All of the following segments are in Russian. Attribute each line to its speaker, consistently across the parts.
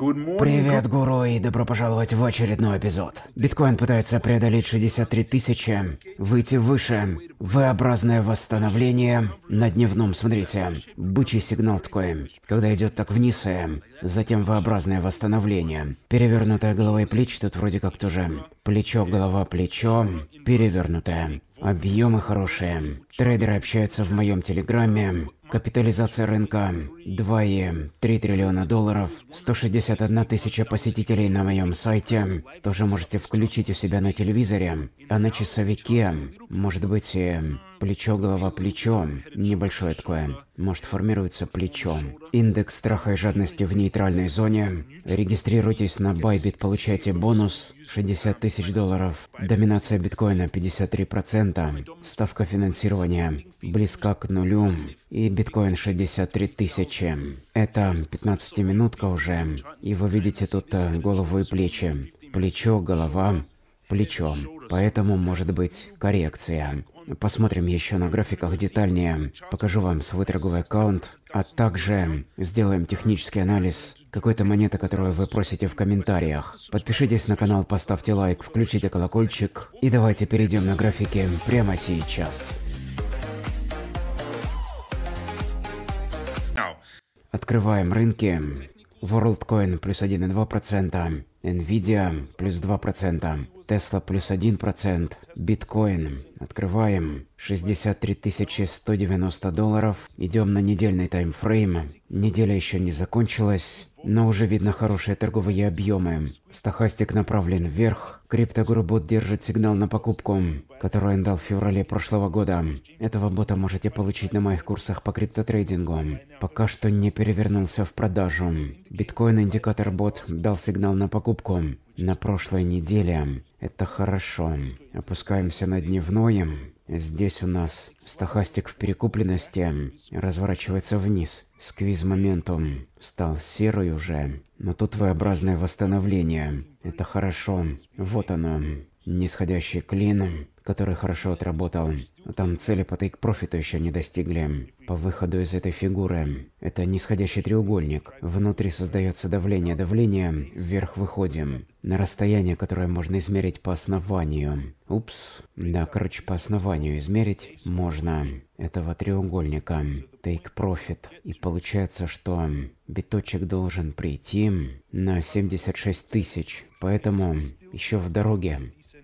Speaker 1: Привет, гуру, и добро пожаловать в очередной эпизод. Биткоин пытается преодолеть 63 тысячи, выйти выше, V-образное восстановление на дневном, смотрите, бычий сигнал такой, когда идет так вниз, и э, затем V-образное восстановление. Перевернутая голова и плечи тут вроде как тоже. Плечо, голова, плечо, перевернутая. Объемы хорошие. Трейдеры общаются в моем телеграмме. Капитализация рынка 2,3 триллиона долларов, 161 тысяча посетителей на моем сайте. Тоже можете включить у себя на телевизоре, а на часовике, может быть, Плечо, голова, плечо. Небольшое такое. Может, формируется плечом. Индекс страха и жадности в нейтральной зоне. Регистрируйтесь на Bybit, получайте бонус 60 тысяч долларов. Доминация биткоина 53%. Ставка финансирования близка к нулю. И биткоин 63 тысячи. Это 15-минутка уже. И вы видите тут э, голову и плечи. Плечо, голова, плечо. Поэтому может быть коррекция. Посмотрим еще на графиках детальнее. Покажу вам свой торговый аккаунт, а также сделаем технический анализ какой-то монеты, которую вы просите в комментариях. Подпишитесь на канал, поставьте лайк, включите колокольчик. И давайте перейдем на графики прямо сейчас. Открываем рынки. WorldCoin плюс 1,2%. Nvidia плюс 2%, Tesla плюс 1%, биткоин. Открываем 63 190 долларов. Идем на недельный таймфрейм. Неделя еще не закончилась но уже видно хорошие торговые объемы. Стахастик направлен вверх, криптогрубот держит сигнал на покупку, которую он дал в феврале прошлого года. Этого бота можете получить на моих курсах по криптотрейдингу. Пока что не перевернулся в продажу. Биткоин-индикатор бот дал сигнал на покупку на прошлой неделе. Это хорошо. Опускаемся на дневное. Здесь у нас стахастик в перекупленности разворачивается вниз. Сквиз-моментум стал серый уже, но тут V-образное восстановление. Это хорошо. Вот оно нисходящий клин, который хорошо отработал. Там цели по тейк-профиту еще не достигли. По выходу из этой фигуры, это нисходящий треугольник. Внутри создается давление, давление, вверх выходим. На расстояние, которое можно измерить по основанию. Упс. Да, короче, по основанию измерить можно этого треугольника. Take profit. И получается, что биточек должен прийти на 76 тысяч. Поэтому еще в дороге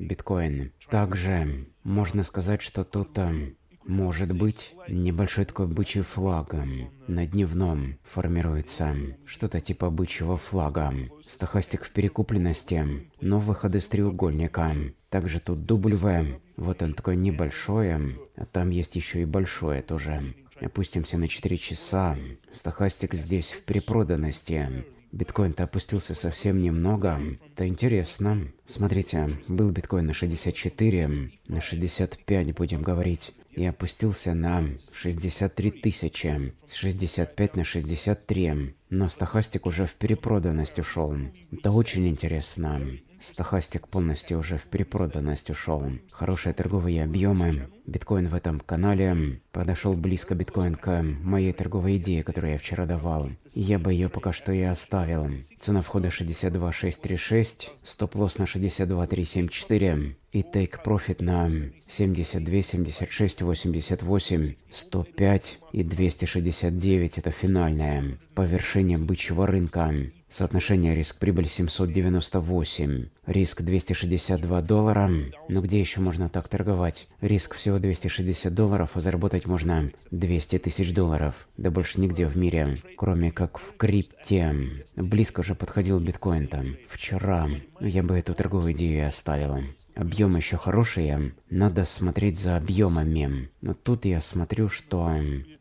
Speaker 1: биткоин. Также можно сказать, что тут э, может быть небольшой такой бычий флаг э, на дневном формируется что-то типа бычьего флага. Стохастик в перекупленности, но выход из треугольника. Также тут дубль В, вот он такой небольшой, э, а там есть еще и большое тоже. Опустимся на 4 часа. Стохастик здесь в перепроданности. Биткоин-то опустился совсем немного. Это интересно. Смотрите, был биткоин на 64, на 65 будем говорить. И опустился на 63 тысячи. С 65 на 63. Но стахастик уже в перепроданность ушел. Это очень интересно. Стохастик полностью уже в перепроданность ушел. Хорошие торговые объемы. Биткоин в этом канале подошел близко биткоин к моей торговой идее, которую я вчера давал. Я бы ее пока что и оставил. Цена входа 62636, стоп-лосс на 62374 и take profit на 72.7688, 105 и 269 это финальное. По вершине бычьего рынка. Соотношение риск-прибыль 798, риск 262 доллара, но где еще можно так торговать? Риск всего 260 долларов, а заработать можно 200 тысяч долларов. Да больше нигде в мире, кроме как в крипте. Близко же подходил биткоин там. Вчера я бы эту торговую идею оставил. Объем еще хорошие, надо смотреть за объемами. Но тут я смотрю, что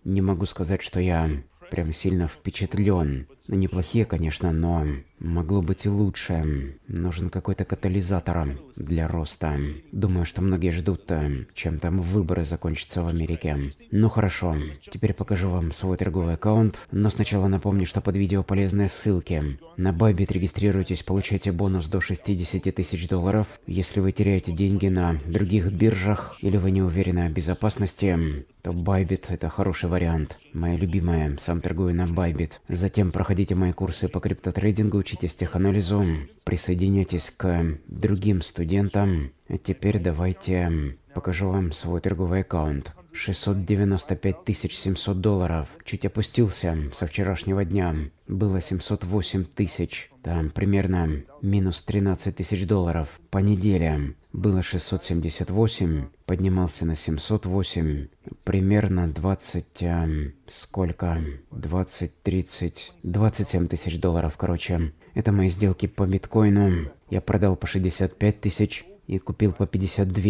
Speaker 1: не могу сказать, что я прям сильно впечатлен ну, неплохие, конечно, но могло быть и лучше. Нужен какой-то катализатор для роста. Думаю, что многие ждут, э, чем там выборы закончатся в Америке. Ну хорошо, теперь покажу вам свой торговый аккаунт, но сначала напомню, что под видео полезные ссылки. На Байбит. регистрируйтесь, получайте бонус до 60 тысяч долларов. Если вы теряете деньги на других биржах или вы не уверены о безопасности, то Байбит это хороший вариант. Моя любимая, сам торгую на Байбит. Затем проходите проходите мои курсы по криптотрейдингу, учитесь теханализу, присоединяйтесь к другим студентам. А теперь давайте покажу вам свой торговый аккаунт. 695 700 долларов. Чуть опустился со вчерашнего дня. Было 708 тысяч. Там примерно минус 13 тысяч долларов. По неделям было 678. Поднимался на 708 примерно 20... Э, эм, сколько? 20, 30... 27 тысяч долларов, короче. Это мои сделки по биткоину. Я продал по 65 тысяч и купил по 52.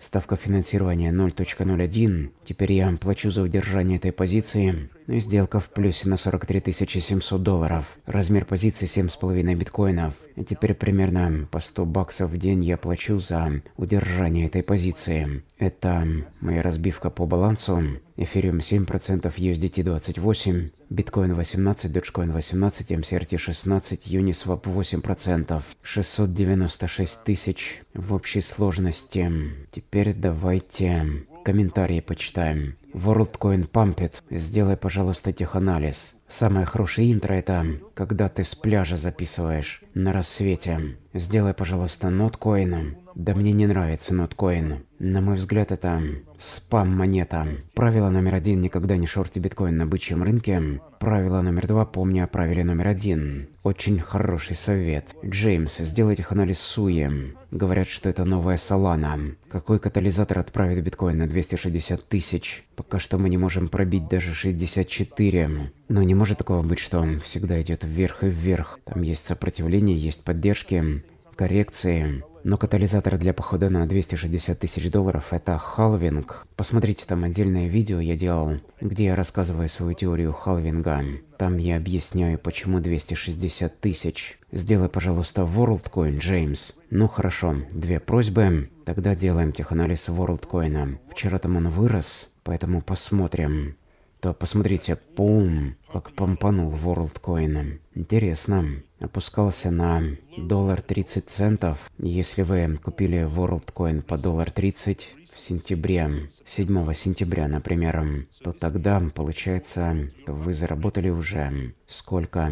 Speaker 1: Ставка финансирования 0.01. Теперь я плачу за удержание этой позиции. Ну и сделка в плюсе на 43 700 долларов. Размер позиции 7,5 биткоинов. И теперь примерно по 100 баксов в день я плачу за удержание этой позиции. Это моя разбивка по балансу. Эфириум 7%, USDT 28%, биткоин 18%, доджкоин 18%, MCRT 16%, Uniswap 8%, 696 тысяч в общей сложности. Теперь давайте комментарии почитаем. WorldCoin Pumped, сделай, пожалуйста, теханализ. Самое хорошее интро это, когда ты с пляжа записываешь, на рассвете. Сделай, пожалуйста, ноткоином. Да мне не нравится ноткоин. На мой взгляд, это спам-монета. Правило номер один – никогда не шорти биткоин на бычьем рынке. Правило номер два – помни о правиле номер один. Очень хороший совет. Джеймс, сделайте анализ Суи. Говорят, что это новая Солана. Какой катализатор отправит биткоин на 260 тысяч? Пока что мы не можем пробить даже 64. Но не может такого быть, что он всегда идет вверх и вверх. Там есть сопротивление, есть поддержки, коррекции. Но катализатор для похода на 260 тысяч долларов – это халвинг. Посмотрите там отдельное видео я делал, где я рассказываю свою теорию халвинга. Там я объясняю, почему 260 тысяч. Сделай, пожалуйста, WorldCoin, Джеймс. Ну хорошо, две просьбы. Тогда делаем теханализ WorldCoin. Вчера там он вырос, поэтому посмотрим то посмотрите, пум, как помпанул WorldCoin. Интересно, опускался на доллар 30 центов. Если вы купили WorldCoin по доллар 30 в сентябре, 7 сентября, например, то тогда, получается, вы заработали уже сколько?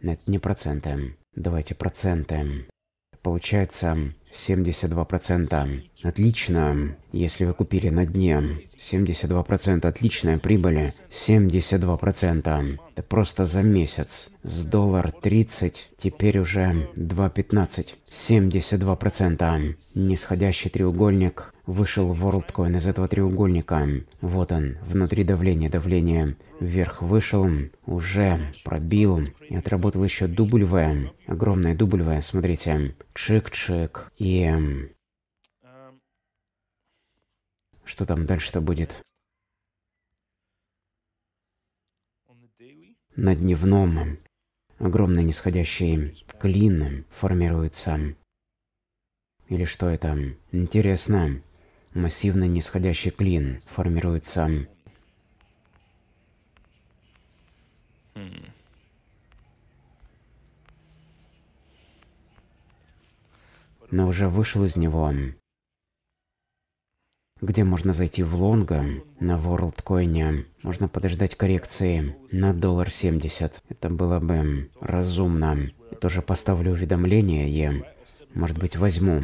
Speaker 1: Это не проценты. Давайте проценты. Получается, 72%. Отлично, если вы купили на дне. 72% отличная прибыль. 72%. Это просто за месяц. С доллар 30, теперь уже 2.15. 72%. Нисходящий треугольник. Вышел WorldCoin из этого треугольника. Вот он, внутри давления, давление. Вверх вышел, уже пробил. И отработал еще дубль В. Огромное дубль В, смотрите. Чик-чик. И... Что там дальше-то будет? На дневном огромный нисходящий клин формируется. Или что это? Интересно. Массивный нисходящий клин формируется но уже вышел из него. Где можно зайти в лонга? На WorldCoin. Можно подождать коррекции на доллар 70. Это было бы разумно. Я тоже поставлю уведомление и, может быть, возьму.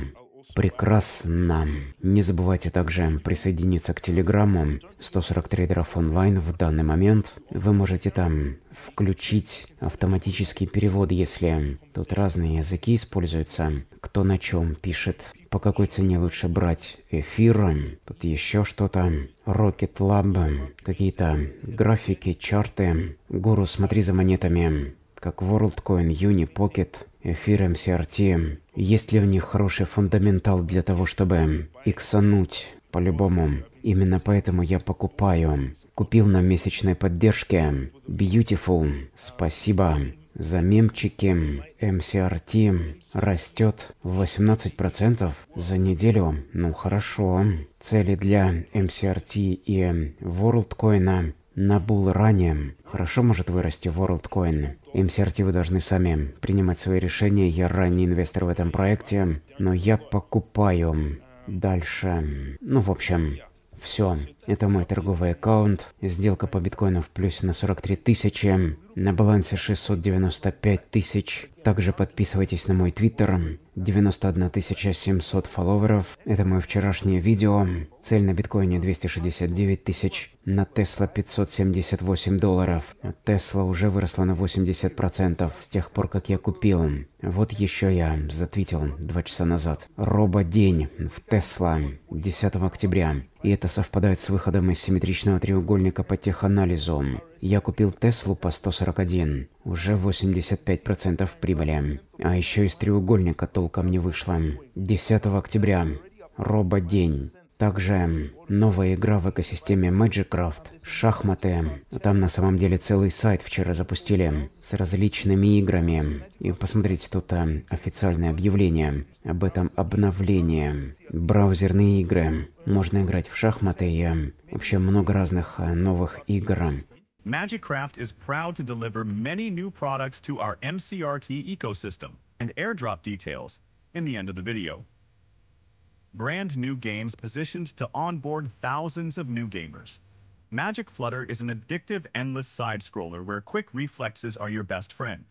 Speaker 1: Прекрасно. Не забывайте также присоединиться к Телеграму 140 трейдеров онлайн в данный момент. Вы можете там включить автоматический перевод, если тут разные языки используются, кто на чем пишет, по какой цене лучше брать эфиры, тут еще что-то, Rocket Lab, какие-то графики, чарты. Гуру, смотри за монетами как WorldCoin, Uni, Pocket, Ethereum, CRT. Есть ли в них хороший фундаментал для того, чтобы иксануть по-любому? Именно поэтому я покупаю. Купил на месячной поддержке. Beautiful. Спасибо. За мемчики MCRT растет 18% за неделю. Ну хорошо. Цели для MCRT и WorldCoin на бул ранее, хорошо может вырасти WorldCoin. вы должны сами принимать свои решения, я ранний инвестор в этом проекте, но я покупаю дальше. Ну, в общем, все. Это мой торговый аккаунт. Сделка по биткоину в плюсе на 43 тысячи. На балансе 695 тысяч. Также подписывайтесь на мой твиттер. 91 700 фолловеров. Это мое вчерашнее видео. Цель на биткоине 269 тысяч. На Тесла 578 долларов. Тесла уже выросла на 80% с тех пор, как я купил. Вот еще я затвитил два часа назад. Робо-день в Тесла 10 октября. И это совпадает с выходом выходом из симметричного треугольника по теханализу. Я купил Теслу по 141, уже 85% прибыли. А еще из треугольника толком не вышло. 10 октября. Рободень. Также новая игра в экосистеме Magicraft, шахматы. Там на самом деле целый сайт вчера запустили с различными играми. И посмотрите, тут а, официальное объявление об этом обновлении. Браузерные игры. Можно играть в шахматы и э, вообще много разных э, новых игр. Magicraft is proud to deliver many new products to our MCRT ecosystem and airdrop details in the end of the video. brand new games positioned to onboard thousands of new gamers. Magic Flutter is an addictive, endless side-scroller where quick reflexes are your best friend.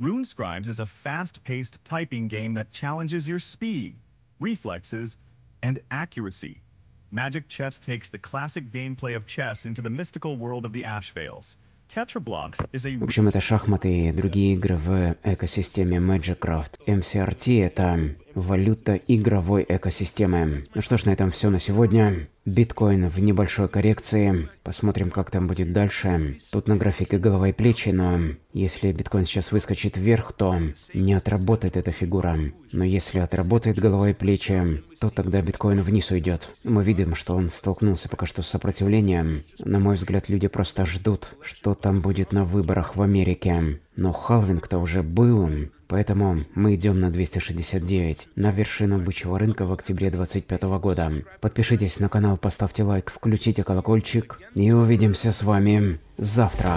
Speaker 1: RuneScribes is a fast-paced typing game that challenges your speed, reflexes, and accuracy. Magic Chess takes the classic gameplay of chess into the mystical world of the Ashvales. В общем, это шахматы и другие игры в экосистеме Magicraft. MCRT — это валюта игровой экосистемы. Ну что ж, на этом все на сегодня. Биткоин в небольшой коррекции. Посмотрим, как там будет дальше. Тут на графике голова и плечи, но если биткоин сейчас выскочит вверх, то не отработает эта фигура. Но если отработает голова и плечи, то тогда биткоин вниз уйдет. Мы видим, что он столкнулся пока что с сопротивлением. На мой взгляд, люди просто ждут, что там будет на выборах в Америке. Но халвинг-то уже был, Поэтому мы идем на 269, на вершину бычьего рынка в октябре 25 года. Подпишитесь на канал, поставьте лайк, включите колокольчик и увидимся с вами завтра.